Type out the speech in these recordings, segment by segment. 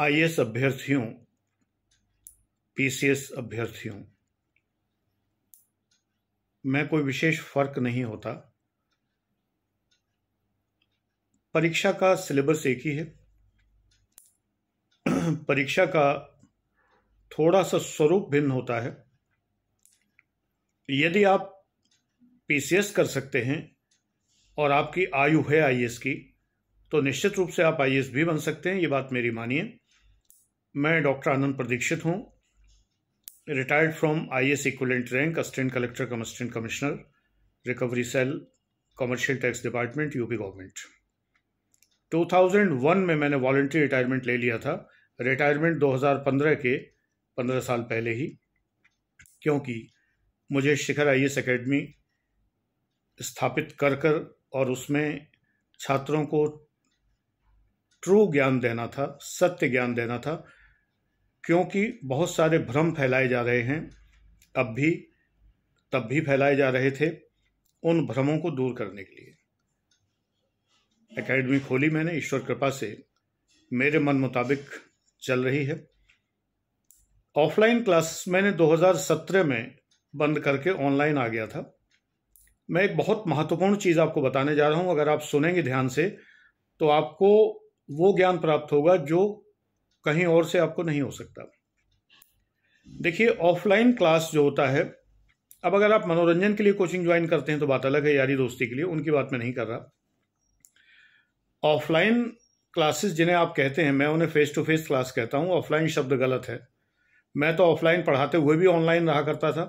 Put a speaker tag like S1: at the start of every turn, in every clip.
S1: IAS अभ्यर्थियों PCS अभ्यर्थियों में कोई विशेष फर्क नहीं होता परीक्षा का सिलेबस एक ही है परीक्षा का थोड़ा सा स्वरूप भिन्न होता है यदि आप पीसीएस कर सकते हैं और आपकी आयु है आईएएस की तो निश्चित रूप से आप आईएएस भी बन सकते हैं ये बात मेरी मानिए मैं डॉक्टर आनंद प्रदीक्षित हूँ retired from I S equivalent rank assistant collector cum assistant commissioner recovery cell commercial tax department UP government 2001 में मैंने वॉल्ट्री रिटायरमेंट ले लिया था रिटायरमेंट 2015 के 15 साल पहले ही क्योंकि मुझे शिखर आई एस अकेडमी स्थापित कर कर और उसमें छात्रों को ट्रू ज्ञान देना था सत्य ज्ञान देना था क्योंकि बहुत सारे भ्रम फैलाए जा रहे हैं अब भी तब भी फैलाए जा रहे थे उन भ्रमों को दूर करने के लिए एकेडमी खोली मैंने ईश्वर कृपा से मेरे मन मुताबिक चल रही है ऑफलाइन क्लास मैंने 2017 में बंद करके ऑनलाइन आ गया था मैं एक बहुत महत्वपूर्ण चीज़ आपको बताने जा रहा हूँ अगर आप सुनेंगे ध्यान से तो आपको वो ज्ञान प्राप्त होगा जो कहीं और से आपको नहीं हो सकता देखिए ऑफलाइन क्लास जो होता है अब अगर आप मनोरंजन के लिए कोचिंग ज्वाइन करते हैं तो बात अलग है यारी दोस्ती के लिए उनकी बात मैं नहीं कर रहा ऑफलाइन क्लासेस जिन्हें आप कहते हैं मैं उन्हें फेस टू फेस क्लास कहता हूँ ऑफलाइन शब्द गलत है मैं तो ऑफलाइन पढ़ाते हुए भी ऑनलाइन रहा करता था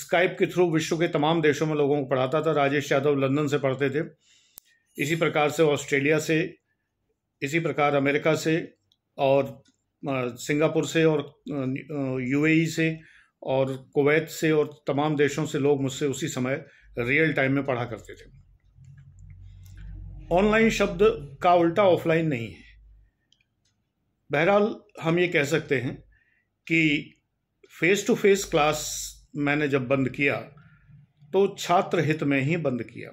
S1: स्काइप के थ्रू विश्व के तमाम देशों में लोगों को पढ़ाता था राजेश यादव लंदन से पढ़ते थे इसी प्रकार से ऑस्ट्रेलिया से इसी प्रकार अमेरिका से और सिंगापुर से और यूएई से और कुवैत से और तमाम देशों से लोग मुझसे उसी समय रियल टाइम में पढ़ा करते थे ऑनलाइन शब्द का उल्टा ऑफलाइन नहीं है बहरहाल हम ये कह सकते हैं कि फेस टू फेस क्लास मैंने जब बंद किया तो छात्र हित में ही बंद किया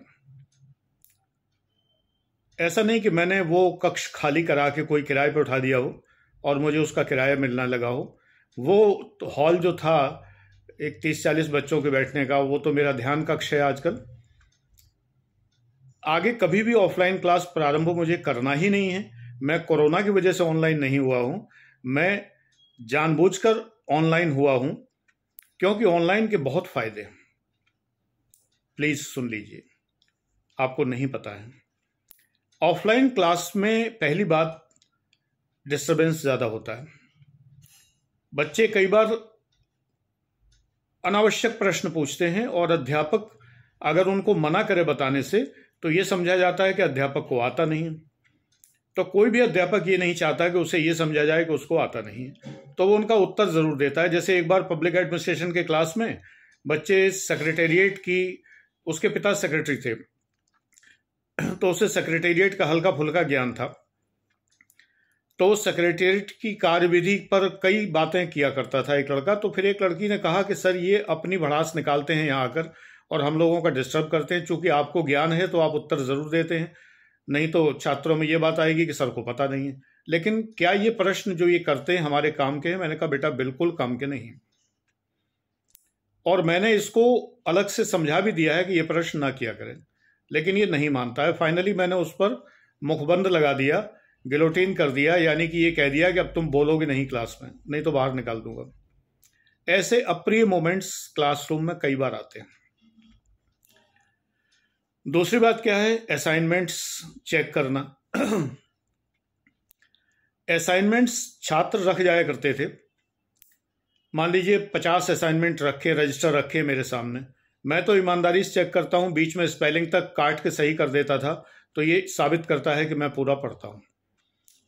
S1: ऐसा नहीं कि मैंने वो कक्ष खाली करा के कोई किराए पर उठा दिया हो और मुझे उसका किराया मिलना लगा हो वो हॉल जो था एक तीस चालीस बच्चों के बैठने का वो तो मेरा ध्यान कक्ष है आजकल आगे कभी भी ऑफलाइन क्लास प्रारंभ मुझे करना ही नहीं है मैं कोरोना की वजह से ऑनलाइन नहीं हुआ हूँ मैं जानबूझकर ऑनलाइन हुआ हूँ क्योंकि ऑनलाइन के बहुत फायदे हैं प्लीज़ सुन लीजिए आपको नहीं पता है ऑफलाइन क्लास में पहली बात डिस्टर्बेंस ज़्यादा होता है बच्चे कई बार अनावश्यक प्रश्न पूछते हैं और अध्यापक अगर उनको मना करे बताने से तो ये समझा जाता है कि अध्यापक को आता नहीं तो कोई भी अध्यापक ये नहीं चाहता कि उसे ये समझा जाए कि उसको आता नहीं तो वो उनका उत्तर ज़रूर देता है जैसे एक बार पब्लिक एडमिनिस्ट्रेशन के क्लास में बच्चे सेक्रेटेरिएट की उसके पिता सेक्रेटरी थे तो उसे सेक्रेटेरिएट का हल्का फुल्का ज्ञान था तो सेक्रेटेरिएट की कार्यविधि पर कई बातें किया करता था एक लड़का तो फिर एक लड़की ने कहा कि सर ये अपनी भड़ास निकालते हैं यहाँ आकर और हम लोगों का डिस्टर्ब करते हैं चूंकि आपको ज्ञान है तो आप उत्तर ज़रूर देते हैं नहीं तो छात्रों में ये बात आएगी कि सर को पता नहीं है लेकिन क्या ये प्रश्न जो ये करते हैं हमारे काम के हैं मैंने कहा बेटा बिल्कुल काम के नहीं और मैंने इसको अलग से समझा भी दिया है कि ये प्रश्न ना किया करें लेकिन ये नहीं मानता है फाइनली मैंने उस पर मुखबंद लगा दिया गिलोटीन कर दिया यानी कि ये कह दिया कि अब तुम बोलोगे नहीं क्लास में नहीं तो बाहर निकाल दूंगा ऐसे अप्रिय मोमेंट्स क्लासरूम में कई बार आते हैं दूसरी बात क्या है असाइनमेंट्स चेक करना असाइनमेंट्स छात्र रख जाया करते थे मान लीजिए पचास असाइनमेंट रखे रजिस्टर रखे मेरे सामने मैं तो ईमानदारी से चेक करता हूँ बीच में स्पेलिंग तक काट के सही कर देता था तो ये साबित करता है कि मैं पूरा पढ़ता हूँ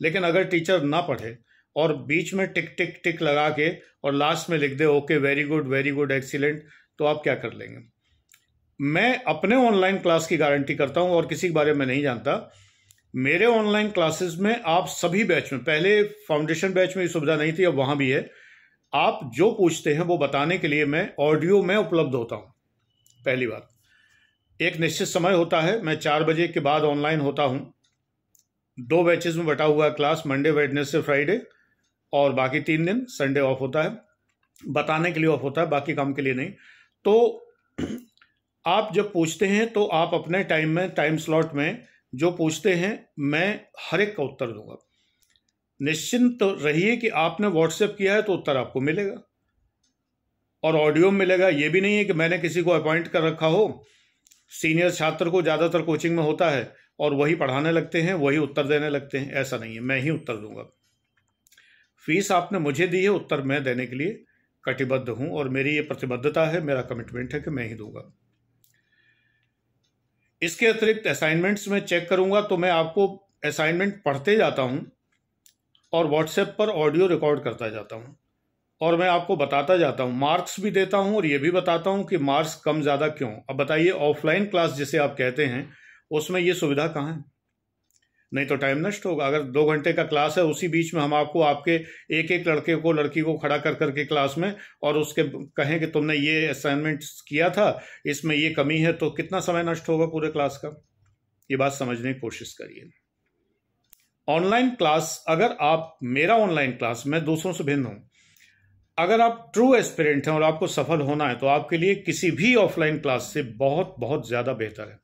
S1: लेकिन अगर टीचर ना पढ़े और बीच में टिक टिक टिक लगा के और लास्ट में लिख दे okay very good very good excellent तो आप क्या कर लेंगे मैं अपने ऑनलाइन क्लास की गारंटी करता हूँ और किसी के बारे में नहीं जानता मेरे ऑनलाइन क्लासेस में आप सभी बैच में पहले फाउंडेशन बैच में ये सुविधा नहीं थी अब वहाँ भी है आप जो पूछते हैं वो बताने के लिए मैं ऑडियो में उपलब्ध होता हूँ पहली बात एक निश्चित समय होता है मैं चार बजे के बाद ऑनलाइन होता हूँ दो बैचेज में बटा हुआ क्लास मंडे वेडनेसडे फ्राइडे और बाकी तीन दिन संडे ऑफ होता है बताने के लिए ऑफ होता है बाकी काम के लिए नहीं तो आप जब पूछते हैं तो आप अपने टाइम में टाइम स्लॉट में जो पूछते हैं मैं हर एक का उत्तर दूंगा निश्चिंत तो रहिए कि आपने व्हाट्सएप किया है तो उत्तर आपको मिलेगा और ऑडियो में मिलेगा ये भी नहीं है कि मैंने किसी को अपॉइंट कर रखा हो सीनियर छात्र को ज़्यादातर कोचिंग में होता है और वही पढ़ाने लगते हैं वही उत्तर देने लगते हैं ऐसा नहीं है मैं ही उत्तर दूंगा फीस आपने मुझे दी है उत्तर मैं देने के लिए कटिबद्ध हूं और मेरी ये प्रतिबद्धता है मेरा कमिटमेंट है कि मैं ही दूंगा इसके अतिरिक्त असाइनमेंट्स में चेक करूंगा तो मैं आपको असाइनमेंट पढ़ते जाता हूं और व्हाट्सएप पर ऑडियो रिकॉर्ड करता जाता हूं और मैं आपको बताता जाता हूँ मार्क्स भी देता हूँ और ये भी बताता हूँ कि मार्क्स कम ज़्यादा क्यों अब बताइए ऑफलाइन क्लास जिसे आप कहते हैं उसमें ये सुविधा कहाँ है नहीं तो टाइम नष्ट होगा अगर दो घंटे का क्लास है उसी बीच में हम आपको आपके एक एक लड़के को लड़की को खड़ा कर करके क्लास में और उसके कहें कि तुमने ये असाइनमेंट किया था इसमें ये कमी है तो कितना समय नष्ट होगा पूरे क्लास का ये बात समझने की कोशिश करिए ऑनलाइन क्लास अगर आप मेरा ऑनलाइन क्लास मैं दूसरों से भिन्न हूँ अगर आप ट्रू एस्पिरेंट हैं और आपको सफल होना है तो आपके लिए किसी भी ऑफलाइन क्लास से बहुत बहुत ज़्यादा बेहतर है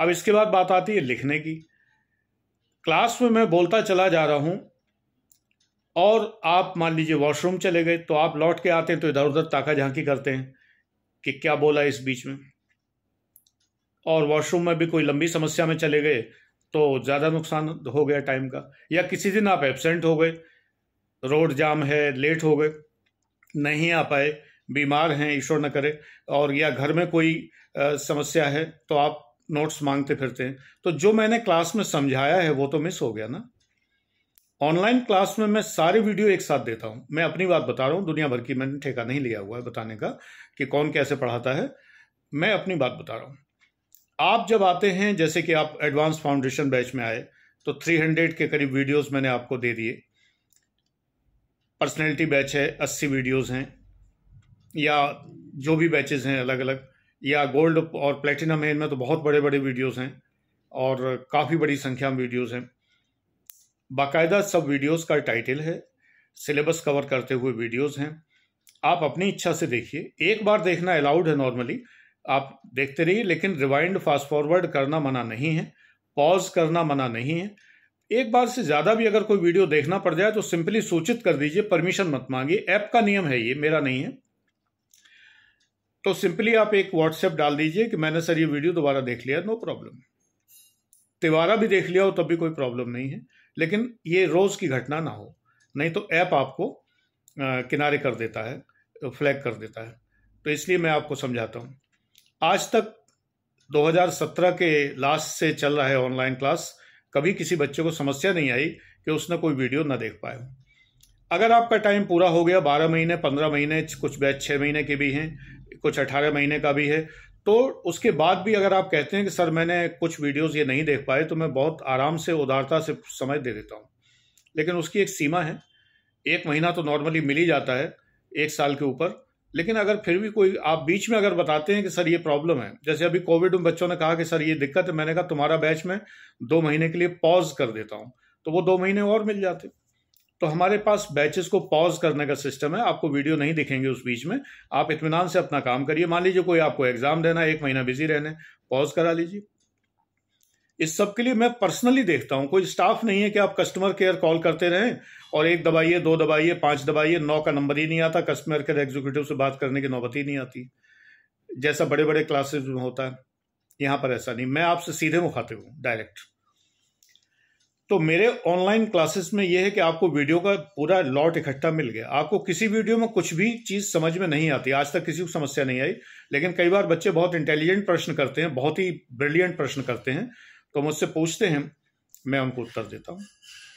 S1: अब इसके बाद बात आती है लिखने की क्लास में मैं बोलता चला जा रहा हूं और आप मान लीजिए वॉशरूम चले गए तो आप लौट के आते हैं तो इधर उधर ताका झांकी करते हैं कि क्या बोला इस बीच में और वॉशरूम में भी कोई लंबी समस्या में चले गए तो ज़्यादा नुकसान हो गया टाइम का या किसी दिन आप एबसेंट हो गए रोड जाम है लेट हो गए नहीं आ पाए बीमार हैं ईश्वर न करे और या घर में कोई आ, समस्या है तो आप नोट्स मांगते फिरते हैं तो जो मैंने क्लास में समझाया है वो तो मिस हो गया ना ऑनलाइन क्लास में मैं सारे वीडियो एक साथ देता हूं मैं अपनी बात बता रहा हूं दुनिया भर की मैंने ठेका नहीं लिया हुआ है बताने का कि कौन कैसे पढ़ाता है मैं अपनी बात बता रहा हूं आप जब आते हैं जैसे कि आप एडवांस फाउंडेशन बैच में आए तो 300 के करीब वीडियोस मैंने आपको दे दिए पर्सनैलिटी बैच है अस्सी वीडियोज़ हैं या जो भी बैचेज़ हैं अलग अलग या गोल्ड और प्लेटिनम है इनमें तो बहुत बड़े बड़े वीडियोज़ हैं और काफ़ी बड़ी संख्या में वीडियोज़ हैं बाकायदा सब वीडियोज़ का टाइटल है सिलेबस कवर करते हुए वीडियोज़ हैं आप अपनी इच्छा से देखिए एक बार देखना अलाउड है नॉर्मली आप देखते रहिए लेकिन रिवाइंड फास्ट फॉरवर्ड करना मना नहीं है पॉज करना मना नहीं है एक बार से ज़्यादा भी अगर कोई वीडियो देखना पड़ जाए तो सिंपली सूचित कर दीजिए परमिशन मत मांगिए ऐप का नियम है ये मेरा नहीं है तो सिंपली आप एक व्हाट्सएप डाल दीजिए कि मैंने सर ये वीडियो दोबारा देख लिया नो प्रॉब्लम तिवारा भी देख लिया हो तब भी कोई प्रॉब्लम नहीं है लेकिन ये रोज़ की घटना ना हो नहीं तो ऐप आपको आ, किनारे कर देता है फ्लैग कर देता है तो इसलिए मैं आपको समझाता हूँ आज तक 2017 के लास्ट से चल रहा है ऑनलाइन क्लास कभी किसी बच्चे को समस्या नहीं आई कि उसने कोई वीडियो ना देख पाए अगर आपका टाइम पूरा हो गया बारह महीने पंद्रह महीने कुछ बैच छः महीने के भी हैं कुछ अठारह महीने का भी है तो उसके बाद भी अगर आप कहते हैं कि सर मैंने कुछ वीडियोस ये नहीं देख पाए तो मैं बहुत आराम से उदारता से समय दे देता हूँ लेकिन उसकी एक सीमा है एक महीना तो नॉर्मली मिल ही जाता है एक साल के ऊपर लेकिन अगर फिर भी कोई आप बीच में अगर बताते हैं कि सर ये प्रॉब्लम है जैसे अभी कोविड में बच्चों ने कहा कि सर ये दिक्कत है मैंने कहा तुम्हारा बैच में दो महीने के लिए पॉज कर देता हूँ तो वो दो महीने और मिल जाते तो हमारे पास बैचेस को पॉज करने का सिस्टम है आपको वीडियो नहीं दिखेंगे उस बीच में आप इतमान से अपना काम करिए मान लीजिए कोई आपको एग्जाम देना है एक महीना बिजी रहने पॉज करा लीजिए इस सब के लिए मैं पर्सनली देखता हूँ कोई स्टाफ नहीं है कि आप कस्टमर केयर कॉल करते रहें और एक दबाइए दो दबाइए पांच दबाइए नौ का नंबर ही नहीं आता कस्टमर केयर एग्जीक्यूटिव से बात करने की नौबत ही नहीं आती जैसा बड़े बड़े क्लासेज में होता है यहाँ पर ऐसा नहीं मैं आपसे सीधे मुखातिब हूँ डायरेक्ट तो मेरे ऑनलाइन क्लासेस में यह है कि आपको वीडियो का पूरा लॉट इकट्ठा मिल गया आपको किसी वीडियो में कुछ भी चीज़ समझ में नहीं आती आज तक किसी को समस्या नहीं आई लेकिन कई बार बच्चे बहुत इंटेलिजेंट प्रश्न करते हैं बहुत ही ब्रिलियंट प्रश्न करते हैं तो मुझसे पूछते हैं मैं उनको उत्तर देता हूँ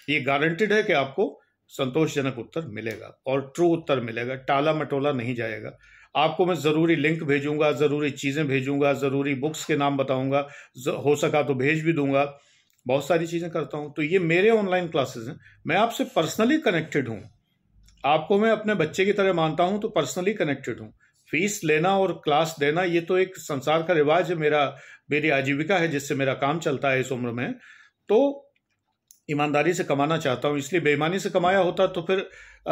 S1: ये गारंटेड है कि आपको संतोषजनक उत्तर मिलेगा और ट्रू उत्तर मिलेगा टाला मटोला नहीं जाएगा आपको मैं ज़रूरी लिंक भेजूंगा ज़रूरी चीज़ें भेजूंगा ज़रूरी बुक्स के नाम बताऊंगा हो सका तो भेज भी दूंगा बहुत सारी चीज़ें करता हूं तो ये मेरे ऑनलाइन क्लासेस हैं मैं आपसे पर्सनली कनेक्टेड हूँ आपको मैं अपने बच्चे की तरह मानता हूँ तो पर्सनली कनेक्टेड हूँ फीस लेना और क्लास देना ये तो एक संसार का रिवाज है मेरा मेरी आजीविका है जिससे मेरा काम चलता है इस उम्र में तो ईमानदारी से कमाना चाहता हूँ इसलिए बेईमानी से कमाया होता तो फिर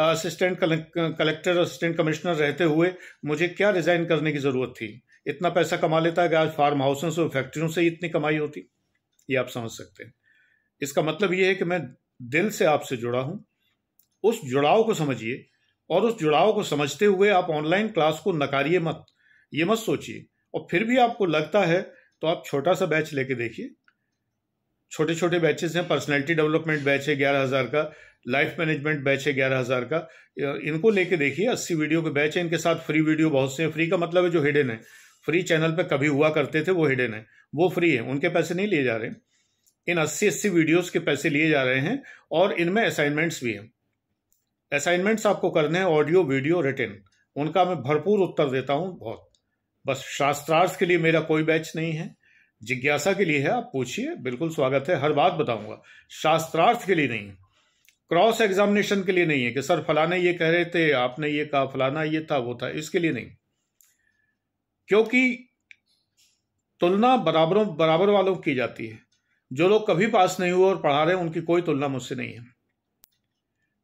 S1: असिस्टेंट कलेक्टर असिस्टेंट कमिश्नर रहते हुए मुझे क्या रिजाइन करने की ज़रूरत थी इतना पैसा कमा लेता है कि आज फार्म हाउसों से फैक्ट्रियों से इतनी कमाई होती ये आप समझ सकते हैं इसका मतलब ये है कि मैं दिल से आपसे जुड़ा हूँ उस जुड़ाव को समझिए और उस जुड़ाव को समझते हुए आप ऑनलाइन क्लास को नकारिए मत ये मत सोचिए और फिर भी आपको लगता है तो आप छोटा सा बैच लेके देखिए छोटे छोटे बैचेस हैं पर्सनैलिटी डेवलपमेंट बैच है ग्यारह हज़ार का लाइफ मैनेजमेंट बैच है ग्यारह हज़ार का इनको लेके देखिए अस्सी वीडियो के बैच है इनके साथ फ्री वीडियो बहुत से हैं फ्री का मतलब है जो हिडन है फ्री चैनल पर कभी हुआ करते थे वो हिडन है वो फ्री है उनके पैसे नहीं लिए जा रहे इन अस्सी अस्सी वीडियोज़ के पैसे लिए जा रहे हैं और इनमें असाइनमेंट्स भी हैं असाइनमेंट्स आपको करने हैं ऑडियो वीडियो रिटेन उनका मैं भरपूर उत्तर देता हूँ बहुत बस शास्त्रार्थ के लिए मेरा कोई बैच नहीं है जिज्ञासा के लिए है आप पूछिए बिल्कुल स्वागत है हर बात बताऊंगा शास्त्रार्थ के लिए नहीं क्रॉस एग्जामिनेशन के लिए नहीं है कि सर फलाने ये कह रहे थे आपने ये कहा फलाना ये था वो था इसके लिए नहीं क्योंकि तुलना बराबरों बराबर वालों की जाती है जो लोग कभी पास नहीं हुए और पढ़ा रहे हैं उनकी कोई तुलना मुझसे नहीं है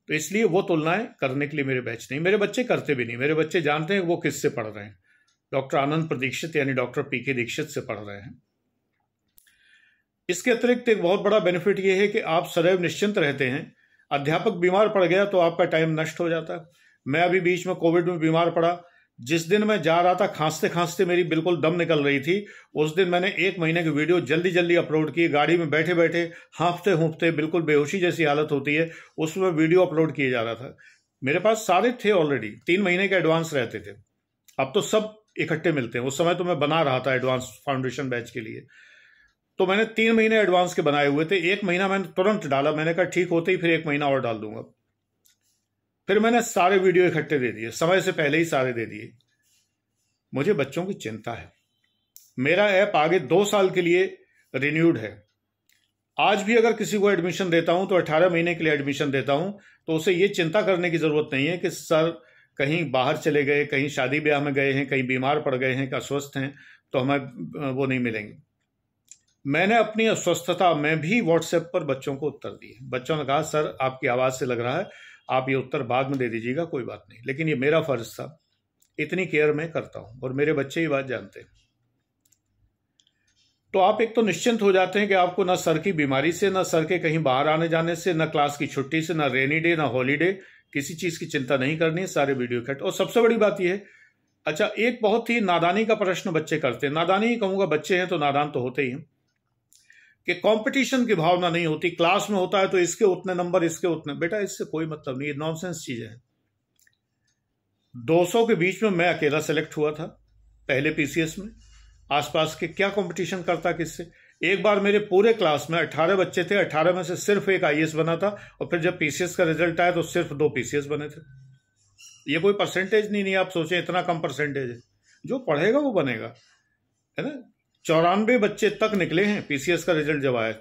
S1: तो इसलिए वो तुलनाएं करने के लिए मेरे बैच नहीं मेरे बच्चे करते भी नहीं मेरे बच्चे जानते हैं वो किससे पढ़ रहे हैं डॉक्टर आनंद प्रदीक्षित यानी डॉक्टर पी के दीक्षित से पढ़ रहे हैं इसके अतिरिक्त एक बहुत बड़ा बेनिफिट ये है कि आप सदैव निश्चिंत रहते हैं अध्यापक बीमार पड़ गया तो आपका टाइम नष्ट हो जाता मैं अभी बीच में कोविड में बीमार पड़ा जिस दिन मैं जा रहा था खांसते खांसते मेरी बिल्कुल दम निकल रही थी उस दिन मैंने एक महीने की वीडियो जल्दी जल्दी अपलोड की गाड़ी में बैठे बैठे हाँफते हूँफते बिल्कुल बेहोशी जैसी हालत होती है उसमें वीडियो अपलोड किया जा रहा था मेरे पास सारे थे ऑलरेडी तीन महीने के एडवांस रहते थे अब तो सब इकट्ठे मिलते हैं उस समय तो मैं बना रहा था एडवांस फाउंडेशन बैच के लिए तो मैंने तीन महीने एडवांस के बनाए हुए थे एक महीना मैंने तुरंत डाला मैंने कहा ठीक होते ही फिर एक महीना और डाल दूंगा फिर मैंने सारे वीडियो इकट्ठे दे दिए समय से पहले ही सारे दे दिए मुझे बच्चों की चिंता है मेरा ऐप आगे दो साल के लिए रिन्यूड है आज भी अगर किसी को एडमिशन देता हूं तो 18 महीने के लिए एडमिशन देता हूं तो उसे ये चिंता करने की जरूरत नहीं है कि सर कहीं बाहर चले गए कहीं शादी ब्याह में गए हैं कहीं बीमार पड़ गए हैं अस्वस्थ हैं तो हमें वो नहीं मिलेंगे मैंने अपनी अस्वस्थता में भी व्हाट्सएप पर बच्चों को उत्तर दिए बच्चों ने कहा सर आपकी आवाज़ से लग रहा है आप ये उत्तर बाद में दे दीजिएगा कोई बात नहीं लेकिन ये मेरा फ़र्ज़ था इतनी केयर मैं करता हूं और मेरे बच्चे ये बात जानते हैं तो आप एक तो निश्चिंत हो जाते हैं कि आपको ना सर की बीमारी से ना सर के कहीं बाहर आने जाने से ना क्लास की छुट्टी से ना रेनी डे ना हॉलीडे किसी चीज़ की चिंता नहीं करनी है सारे वीडियो कट और सबसे बड़ी बात यह है अच्छा एक बहुत ही नादानी का प्रश्न बच्चे करते हैं नादानी कहूंगा बच्चे हैं तो नादान तो होते ही हैं कि कंपटीशन की भावना नहीं होती क्लास में होता है तो इसके उतने नंबर इसके उतने बेटा इससे कोई मतलब नहीं नॉन नॉनसेंस चीज है 200 के बीच में मैं अकेला सेलेक्ट हुआ था पहले पीसीएस में आसपास के क्या कंपटीशन करता किससे एक बार मेरे पूरे क्लास में 18 बच्चे थे 18 में से सिर्फ एक आईएएस बना था और फिर जब पीसीएस का रिजल्ट आया तो सिर्फ दो पीसीएस बने थे ये कोई परसेंटेज नहीं नहीं आप सोचें इतना कम परसेंटेज है जो पढ़ेगा वो बनेगा है ना चौरानवे बच्चे तक निकले हैं पीसीएस का रिजल्ट जब आया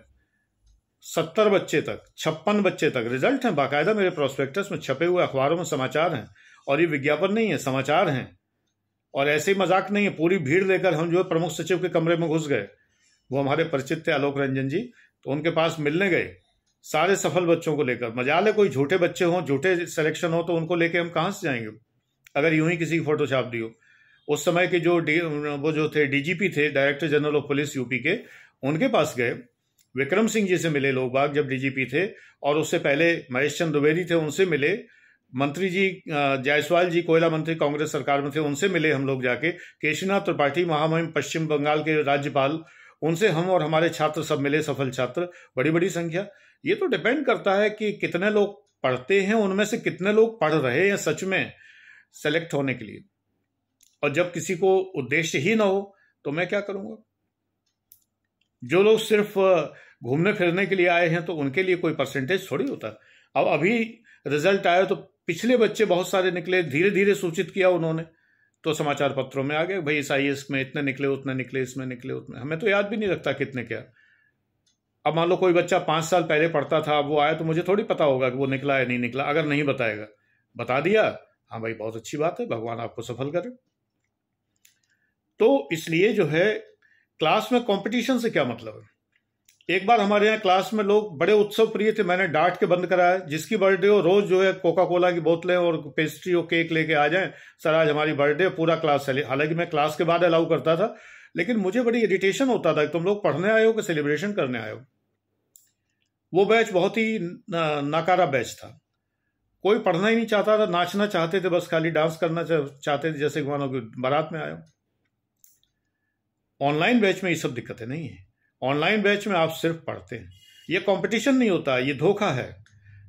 S1: सत्तर बच्चे तक छप्पन बच्चे तक रिजल्ट हैं बाकायदा मेरे प्रोस्पेक्टस में छपे हुए अखबारों में समाचार हैं और ये विज्ञापन नहीं है समाचार हैं और ऐसे ही मजाक नहीं है पूरी भीड़ लेकर हम जो है प्रमुख सचिव के कमरे में घुस गए वो हमारे परिचित थे आलोक रंजन जी तो उनके पास मिलने गए सारे सफल बच्चों को लेकर मजा ले कोई झूठे बच्चे हों झूठे सिलेक्शन हो तो उनको लेके हम कहाँ से जाएंगे अगर यूं ही किसी की फोटो छाप दी हो उस समय के जो वो जो थे डीजीपी थे director general of police UP के उनके पास गए विक्रम सिंह जी से मिले लोग बाग जब डीजीपी थे और उससे पहले महेश चंद द्विवेदी थे उनसे मिले मंत्री जी जायसवाल जी कोयला मंत्री कांग्रेस सरकार में थे उनसे मिले हम लोग जाके केशरीनाथ त्रिपाठी महामहिम पश्चिम बंगाल के राज्यपाल उनसे हम और हमारे छात्र सब मिले सफल छात्र बड़ी बड़ी संख्या ये तो डिपेंड करता है कि कितने लोग पढ़ते हैं उनमें से कितने लोग पढ़ रहे हैं सच में सेलेक्ट होने के लिए और जब किसी को उद्देश्य ही ना हो तो मैं क्या करूंगा जो लोग सिर्फ घूमने फिरने के लिए आए हैं तो उनके लिए कोई परसेंटेज थोड़ी होता अब अभी रिजल्ट आया तो पिछले बच्चे बहुत सारे निकले धीरे धीरे सूचित किया उन्होंने तो समाचार पत्रों में आ गए भाई इस आई में इतने निकले उतने निकले इसमें निकले उतने हमें तो याद भी नहीं रखता कितने क्या अब मान लो कोई बच्चा पांच साल पहले पढ़ता था अब वो आया तो मुझे थोड़ी पता होगा कि वो निकला या नहीं निकला अगर नहीं बताएगा बता दिया हाँ भाई बहुत अच्छी बात है भगवान आपको सफल करें तो इसलिए जो है क्लास में कंपटीशन से क्या मतलब है एक बार हमारे यहाँ क्लास में लोग बड़े उत्सव प्रिय थे मैंने डांट के बंद कराया जिसकी बर्थडे हो रोज जो है कोका कोला की बोतलें और पेस्ट्री और केक लेके आ जाएं सर आज हमारी बर्थडे पूरा क्लास चले हालांकि मैं क्लास के बाद अलाउ करता था लेकिन मुझे बड़ी इरिटेशन होता था कि तुम लोग पढ़ने आए हो कि सेलिब्रेशन करने आए हो वो बैच बहुत ही नाकारा बैच था कोई पढ़ना ही नहीं चाहता था नाचना चाहते थे बस खाली डांस करना चाहते थे जैसे मानो कि बारात में आए हो ऑनलाइन बैच में ये सब दिक्कतें नहीं है ऑनलाइन बैच में आप सिर्फ पढ़ते हैं ये कंपटीशन नहीं होता ये धोखा है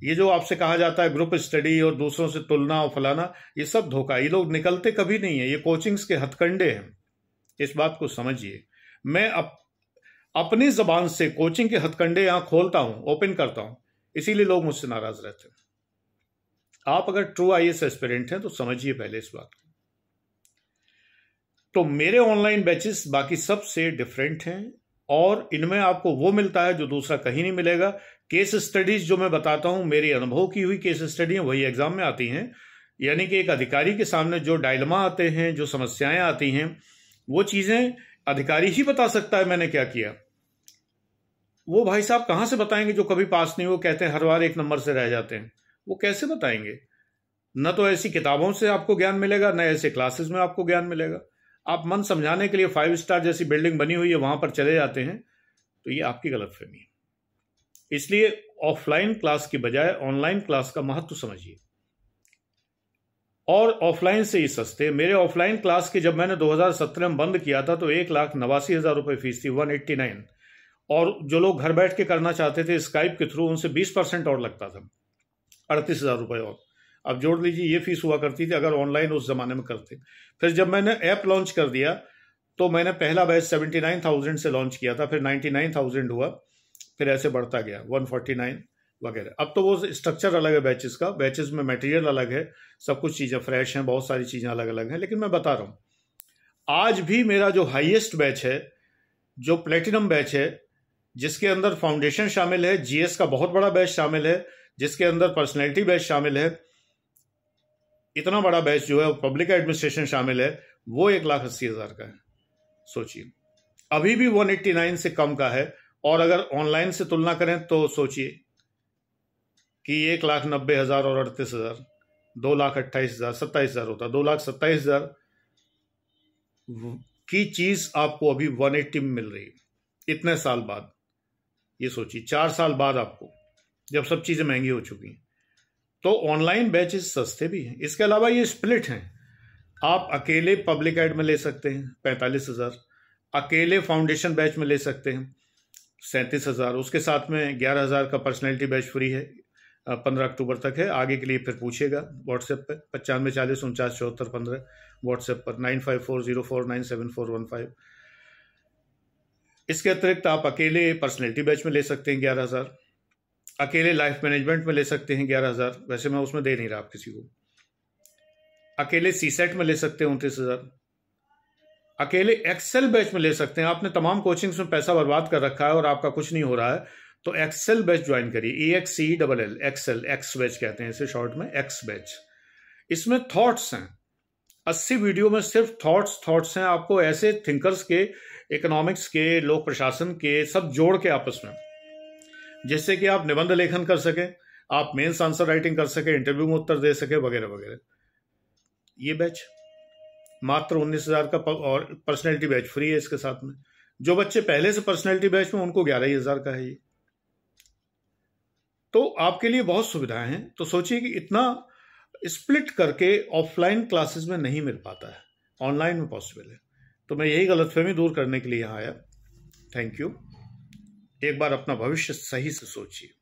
S1: ये जो आपसे कहा जाता है ग्रुप स्टडी और दूसरों से तुलना और फलाना ये सब धोखा ये लोग निकलते कभी नहीं है ये कोचिंग्स के हथकंडे हैं इस बात को समझिए मैं अप, अपनी जबान से कोचिंग के हथकंडे यहां खोलता हूं ओपन करता हूँ इसीलिए लोग मुझसे नाराज रहते हैं आप अगर ट्रू आई एस एस्पिरेंट हैं तो समझिए पहले इस बात को तो मेरे ऑनलाइन बैचेस बाकी सब से डिफरेंट हैं और इनमें आपको वो मिलता है जो दूसरा कहीं नहीं मिलेगा केस स्टडीज जो मैं बताता हूं मेरे अनुभव की हुई केस स्टडी वही एग्जाम में आती हैं यानी कि एक अधिकारी के सामने जो डायलमा आते हैं जो समस्याएं आती हैं वो चीज़ें अधिकारी ही बता सकता है मैंने क्या किया वो भाई साहब कहाँ से बताएंगे जो कभी पास नहीं हुए कहते हैं हर बार एक नंबर से रह जाते हैं वो कैसे बताएंगे न तो ऐसी किताबों से आपको ज्ञान मिलेगा न ऐसे क्लासेस में आपको ज्ञान मिलेगा आप मन समझाने के लिए फाइव स्टार जैसी बिल्डिंग बनी हुई है वहां पर चले जाते हैं तो ये आपकी फहमी है इसलिए ऑफलाइन क्लास की बजाय ऑनलाइन क्लास का महत्व समझिए और ऑफलाइन से ही सस्ते मेरे ऑफलाइन क्लास की जब मैंने 2017 में बंद किया था तो एक लाख नवासी हज़ार रुपये फीस थी 189 और जो लोग घर बैठ के करना चाहते थे स्काइप के थ्रू उनसे 20 परसेंट और लगता था अड़तीस हज़ार रुपये और अब जोड़ लीजिए ये फीस हुआ करती थी अगर ऑनलाइन उस ज़माने में करते फिर जब मैंने ऐप लॉन्च कर दिया तो मैंने पहला बैच सेवेंटी नाइन थाउजेंड से लॉन्च किया था फिर नाइन्टी नाइन थाउजेंड हुआ फिर ऐसे बढ़ता गया वन फोर्टी नाइन वगैरह अब तो वो स्ट्रक्चर अलग है बैचेस का बैचेस में मटेरियल अलग है सब कुछ चीज़ें फ्रेश हैं बहुत सारी चीज़ें अलग अलग हैं लेकिन मैं बता रहा हूँ आज भी मेरा जो हाइएस्ट बैच है जो प्लेटिनम बैच है जिसके अंदर फाउंडेशन शामिल है जीएस का बहुत बड़ा बैच शामिल है जिसके अंदर पर्सनैलिटी बैच शामिल है इतना बड़ा बैच जो है पब्लिक एडमिनिस्ट्रेशन शामिल है वो एक लाख अस्सी हज़ार का है सोचिए अभी भी वन एट्टी नाइन से कम का है और अगर ऑनलाइन से तुलना करें तो सोचिए कि एक लाख नब्बे हज़ार और अड़तीस हज़ार दो लाख अट्ठाईस हज़ार सत्ताईस हज़ार होता दो लाख सत्ताईस हज़ार की चीज़ आपको अभी वन एट्टी में मिल रही है इतने साल बाद ये सोचिए चार साल बाद आपको जब सब चीज़ें महंगी हो चुकी हैं तो ऑनलाइन बैचेस सस्ते भी हैं इसके अलावा ये स्प्लिट हैं आप अकेले पब्लिक एड में ले सकते हैं पैंतालीस हज़ार अकेले फाउंडेशन बैच में ले सकते हैं सैंतीस हज़ार उसके साथ में ग्यारह हज़ार का पर्सनैलिटी बैच फ्री है पंद्रह अक्टूबर तक है आगे के लिए फिर पूछेगा व्हाट्सएप पर पचानवे चालीस उनचास चौहत्तर पंद्रह व्हाट्सएप पर nine five four zero four nine seven four one five इसके अतिरिक्त आप अकेले पर्सनैलिटी बैच में ले सकते हैं ग्यारह हज़ार अकेले लाइफ मैनेजमेंट में ले सकते हैं ग्यारह हज़ार वैसे मैं उसमें दे नहीं रहा आप किसी को अकेले सी सेट में ले सकते हैं उनतीस हज़ार अकेले एक्सेल बैच में ले सकते हैं आपने तमाम कोचिंग्स में पैसा बर्बाद कर रखा है और आपका कुछ नहीं हो रहा है तो एक्सेल बैच ज्वाइन करिए A X C double L excel X batch कहते हैं इसे शॉर्ट में एक्स बैच इसमें थॉट्स हैं अस्सी वीडियो में सिर्फ थॉट्स थॉट्स हैं आपको ऐसे थिंकर्स के इकोनॉमिक्स के लोक प्रशासन के सब जोड़ के आपस में जिससे कि आप निबंध लेखन कर सकें आप मेन्स आंसर राइटिंग कर सके इंटरव्यू में उत्तर दे सके वगैरह वगैरह ये बैच मात्र उन्नीस हज़ार का और पर्सनैलिटी बैच फ्री है इसके साथ में जो बच्चे पहले से पर्सनैलिटी बैच में उनको ग्यारह ही हज़ार का है ये तो आपके लिए बहुत सुविधाएं हैं तो सोचिए कि इतना स्प्लिट करके ऑफलाइन क्लासेस में नहीं मिल पाता है ऑनलाइन में पॉसिबल है तो मैं यही गलतफहमी दूर करने के लिए यहां आया थैंक यू एक बार अपना भविष्य सही से सोचिए